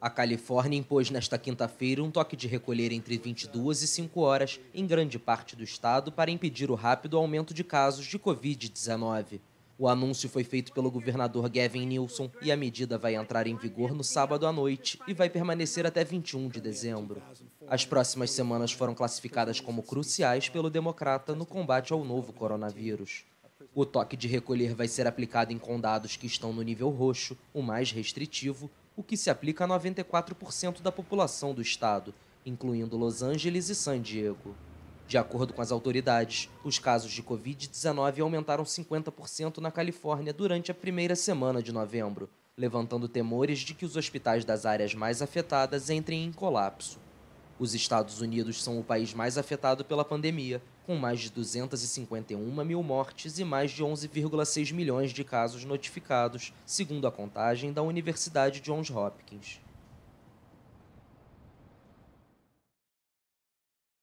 A Califórnia impôs nesta quinta-feira um toque de recolher entre 22 e 5 horas em grande parte do estado para impedir o rápido aumento de casos de Covid-19. O anúncio foi feito pelo governador Gavin Newsom e a medida vai entrar em vigor no sábado à noite e vai permanecer até 21 de dezembro. As próximas semanas foram classificadas como cruciais pelo democrata no combate ao novo coronavírus. O toque de recolher vai ser aplicado em condados que estão no nível roxo, o mais restritivo, o que se aplica a 94% da população do estado, incluindo Los Angeles e San Diego. De acordo com as autoridades, os casos de Covid-19 aumentaram 50% na Califórnia durante a primeira semana de novembro, levantando temores de que os hospitais das áreas mais afetadas entrem em colapso. Os Estados Unidos são o país mais afetado pela pandemia, com mais de 251 mil mortes e mais de 11,6 milhões de casos notificados, segundo a contagem da Universidade Johns Hopkins.